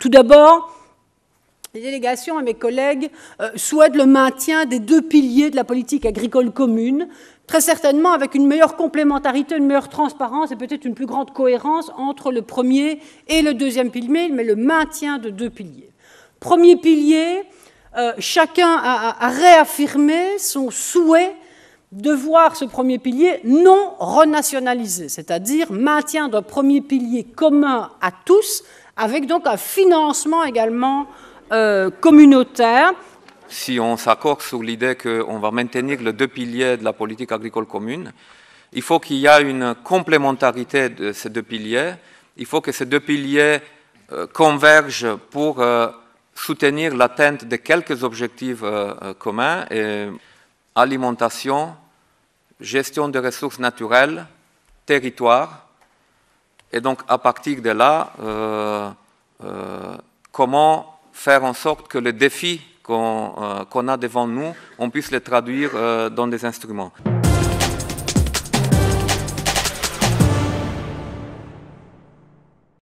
Tout d'abord, les délégations et mes collègues euh, souhaitent le maintien des deux piliers de la politique agricole commune, très certainement avec une meilleure complémentarité, une meilleure transparence et peut-être une plus grande cohérence entre le premier et le deuxième pilier, mais le maintien de deux piliers. Premier pilier, euh, chacun a réaffirmé son souhait de voir ce premier pilier non renationalisé, c'est-à-dire maintien d'un premier pilier commun à tous, avec donc un financement également euh, communautaire. Si on s'accorde sur l'idée qu'on va maintenir les deux piliers de la politique agricole commune, il faut qu'il y ait une complémentarité de ces deux piliers. Il faut que ces deux piliers euh, convergent pour euh, soutenir l'atteinte de quelques objectifs communs, alimentation, gestion des ressources naturelles, territoire, et donc, à partir de là, euh, euh, comment faire en sorte que les défis qu'on euh, a devant nous, on puisse les traduire dans des instruments.